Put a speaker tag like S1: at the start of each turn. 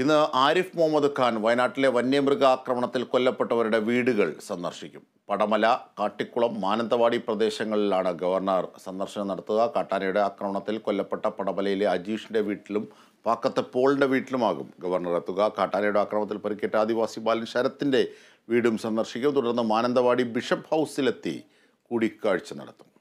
S1: ഇന്ന് ആരിഫ് മുഹമ്മദ് ഖാൻ വയനാട്ടിലെ വന്യമൃഗാക്രമണത്തിൽ കൊല്ലപ്പെട്ടവരുടെ വീടുകൾ സന്ദർശിക്കും പടമല കാട്ടിക്കുളം മാനന്തവാടി പ്രദേശങ്ങളിലാണ് ഗവർണർ സന്ദർശനം നടത്തുക കാട്ടാനയുടെ ആക്രമണത്തിൽ കൊല്ലപ്പെട്ട പടമലയിലെ അജീഷിൻ്റെ വീട്ടിലും പാക്കത്തെ പോളിൻ്റെ വീട്ടിലുമാകും ഗവർണർ എത്തുക കാട്ടാനയുടെ ആക്രമണത്തിൽ പരിക്കേറ്റ ആദിവാസി ബാലൻ ശരത്തിൻ്റെ വീടും സന്ദർശിക്കും തുടർന്ന് മാനന്തവാടി ബിഷപ്പ് ഹൗസിലെത്തി കൂടിക്കാഴ്ച നടത്തും